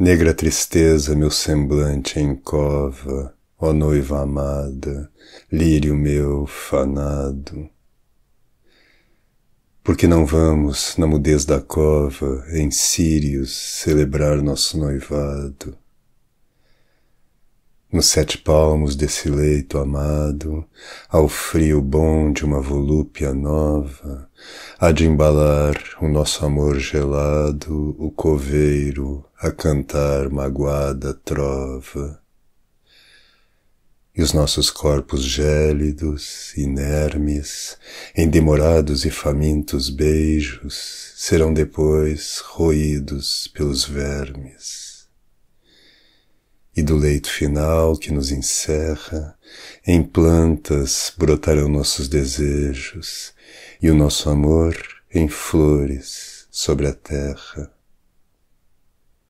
Negra tristeza, meu semblante encova, ó noiva amada, lírio meu fanado. Por que não vamos, na mudez da cova, em Sírios, celebrar nosso noivado? nos sete palmos desse leito amado, ao frio bom de uma volúpia nova, há de embalar o nosso amor gelado, o coveiro a cantar magoada trova. E os nossos corpos gélidos, inermes, em demorados e famintos beijos, serão depois roídos pelos vermes do leito final que nos encerra, em plantas brotarão nossos desejos e o nosso amor em flores sobre a terra.